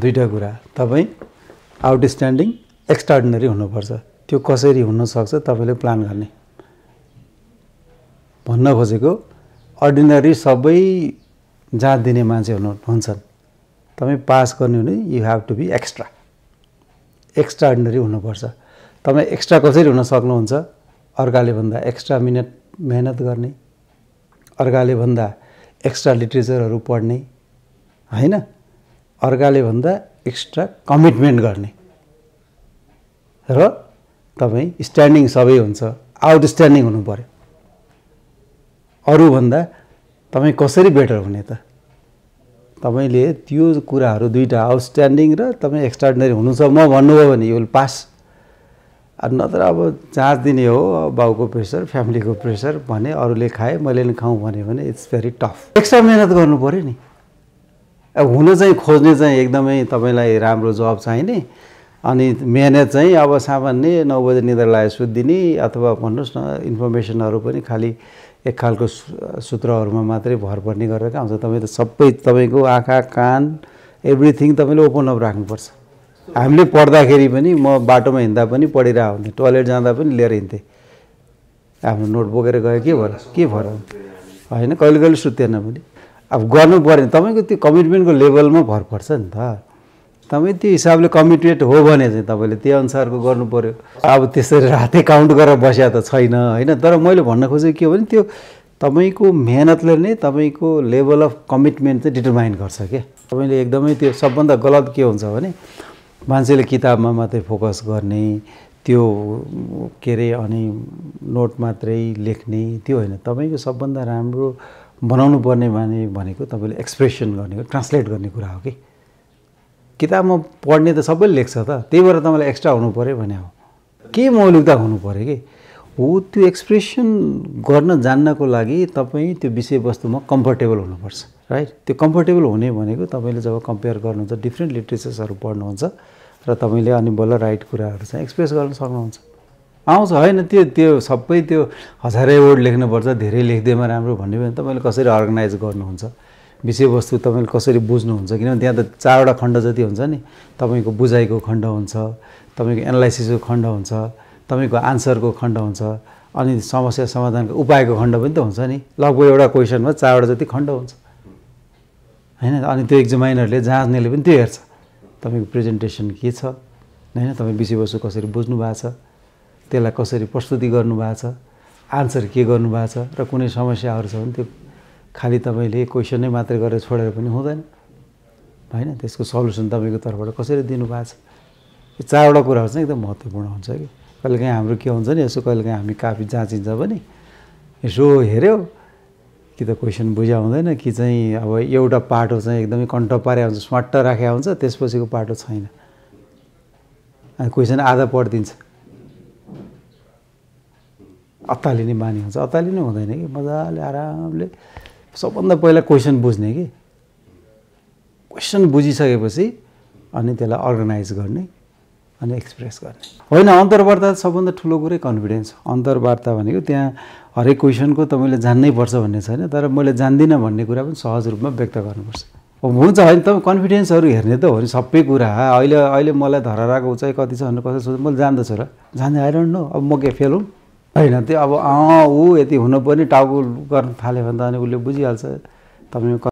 दुईवटा कुरा तपाईँ आउटस्ट्यान्डिङ एक्स्ट्राअर्डिनरी हुनुपर्छ त्यो कसरी हुनसक्छ तपाईँले प्लान गर्ने भन्न खोजेको अर्डिनरी सबै जाँच दिने मान्छे हुनु हुन्छन् तपाईँ पास गर्ने भने you have to be extra extraordinary हुनुपर्छ तपाईँ एक्स्ट्रा कसरी हुन सक्नुहुन्छ अर्काले भन्दा एक्स्ट्रा मिहिनेत मेहनत गर्ने अर्काले भन्दा एक्स्ट्रा लिट्रेचरहरू पढ्ने होइन अर्काले भन्दा एक्स्ट्रा कमिटमेन्ट गर्ने र तपाईँ स्ट्यान्डिङ सबै हुन्छ आउटस्ट्यान्डिङ हुनु पऱ्यो अरूभन्दा तपाईँ कसरी बेटर हुने त तपाईँले त्यो कुराहरू दुइटा आउटस्ट्यान्डिङ र तपाईँ हुनु छ म भन्नुभयो भने यो पास नत्र अब जाँच दिने हो बाउको प्रेसर फ्यामिलीको प्रेसर भने अरूले खाएँ मैले नि खाउँ भन्यो भने इट्स भेरी टफ एक्स्ट्रा मिहिनेत गर्नु पऱ्यो नि अब हुन चाहिँ खोज्ने चाहिँ एकदमै तपाईँलाई राम्रो जब चाहिने अनि मेहनत चाहिँ अब सामान्य नौ बजे निद्रा लगाएर सुत्दिने अथवा भन्नुहोस् न इन्फर्मेसनहरू पनि खालि एक खालको सूत्रहरूमा मात्रै भर पर्ने गरेर आउँछ तपाईँ त सबै तपाईँको आँखा कान एभ्रिथिङ तपाईँले ओपन अप राख्नुपर्छ हामीले पढ्दाखेरि पनि म बाटोमा हिँड्दा पनि पढिरहेको हुन्थेँ टोयलेट जाँदा पनि लिएर हिँड्थेँ आफ्नो नोट बोकेर गयो के भर के भर होइन कहिले कहिले सुत्थेन पनि अब गर्नु पऱ्यो तपाईँको त्यो कमिटमेन्टको लेभलमा भर पर्छ नि त तपाईँ त्यो हिसाबले कमिटमेन्ट हो भने चाहिँ तपाईँले त्यही अनुसारको गर्नु पऱ्यो अब त्यसरी रातै काउन्ट गरेर बस्या त छैन होइन तर मैले भन्न खोजेको के हो भने त्यो तपाईँको मेहनतले नै तपाईँको लेभल अफ कमिटमेन्ट चाहिँ डिटर्माइन गर्छ क्या तपाईँले एकदमै त्यो सबभन्दा गलत के हुन्छ भने मान्छेले किताबमा मात्रै फोकस गर्ने त्यो के अरे अनि नोट मात्रै लेख्ने त्यो होइन तपाईँको सबभन्दा राम्रो बनाउनु पर्ने भने भनेको तपाईँले एक्सप्रेसन गर्ने हो ट्रान्सलेट गर्ने कुरा हो कि किताबमा पढ्ने त सबैले लेख्छ त त्यही भएर तपाईँलाई एक्स्ट्रा हुनु पऱ्यो भने हो के मौलिकता हुनु पऱ्यो कि हो त्यो एक्सप्रेसन गर्न जान्नको लागि तपाईँ त्यो विषयवस्तुमा कम्फर्टेबल हुनुपर्छ राइट त्यो कम्फर्टेबल हुने भनेको तपाईँले जब कम्पेयर गर्नुहुन्छ डिफ्रेन्ट लिट्रेचर्सहरू पढ्नुहुन्छ र तपाईँले अनि बल्ल राइट कुराहरू चाहिँ एक्सप्रेस गर्न सक्नुहुन्छ आउँछ होइन त्यो त्यो सबै त्यो हजारै वर्ड लेख्नुपर्छ धेरै लेख्दैमा राम्रो भन्यो भने तपाईँले कसरी अर्गनाइज गर्नुहुन्छ विषयवस्तु तपाईँले कसरी बुझ्नुहुन्छ किनभने त्यहाँ त चारवटा खण्ड जति हुन्छ नि तपाईँको बुझाइको खण्ड हुन्छ तपाईँको एनालाइसिसको खण्ड हुन्छ तपाईँको आन्सरको खण्ड हुन्छ अनि समस्या समाधानको उपायको खण्ड पनि त हुन्छ नि लगभग एउटा क्वेसनमा चारवटा जति खण्ड हुन्छ होइन अनि त्यो एक्जामाइनरले जाँच्नेले पनि त्यो हेर्छ तपाईँको प्रेजेन्टेसन के छ होइन तपाईँ विषयवस्तु कसरी बुझ्नु भएको छ त्यसलाई कसरी प्रस्तुति गर्नुभएको छ आन्सर के गर्नुभएको छ र कुनै समस्याहरू छ भने त्यो खालि तपाईँले क्वेसनै मात्रै गरेर छोडेर पनि हुँदैन होइन त्यसको सल्युसन तपाईँको तर्फबाट कसरी दिनुभएको छ यो चारवटा कुराहरू चाहिँ एकदम महत्त्वपूर्ण हुन्छ कि कहिलेकाहीँ हाम्रो के हुन्छ नि यसो कहिलेकाहीँ हामी काफी जाँचिन्छ भने यसो हेऱ्यो कि त क्वेसन बुझा हुँदैन कि चाहिँ अब एउटा पाटो चाहिँ एकदमै कन्ट पारे हुन्छ स्वाट राखेको हुन्छ त्यसपछिको पाटो छैन अनि क्वेसन आधा पढिदिन्छ अत्तालिने बानी हुन्छ नै हुँदैन कि मजाले आरामले सबभन्दा पहिला क्वेसन बुझ्ने कि क्वेसन बुझिसकेपछि अनि त्यसलाई अर्गनाइज गर्ने अनि एक्सप्रेस गर्ने होइन अन्तर्वार्ता सबभन्दा ठुलो कुरै कन्फिडेन्स अन्तर्वार्ता भनेको त्यहाँ हरेक क्वेसनको तपाईँले जान्नै पर्छ भन्ने छैन तर मैले जान्दिनँ भन्ने कुरा पनि सहज रूपमा व्यक्त गर्नुपर्छ अब हुन्छ होइन तपाईँ कन्फिडेन्सहरू हेर्ने त हो नि सबै कुरा अहिले अहिले मलाई धराराको उचाइ कति छ भनेर कसरी सोध्नु मैले जान्दछु र जान्दै आइरहनु अब म के फेल हुँ होइन त्यो अब अँ ऊ यति हुनुपर्ने टाउको गर्न थाल्यो भने त अनि उसले बुझिहाल्छ तपाईँ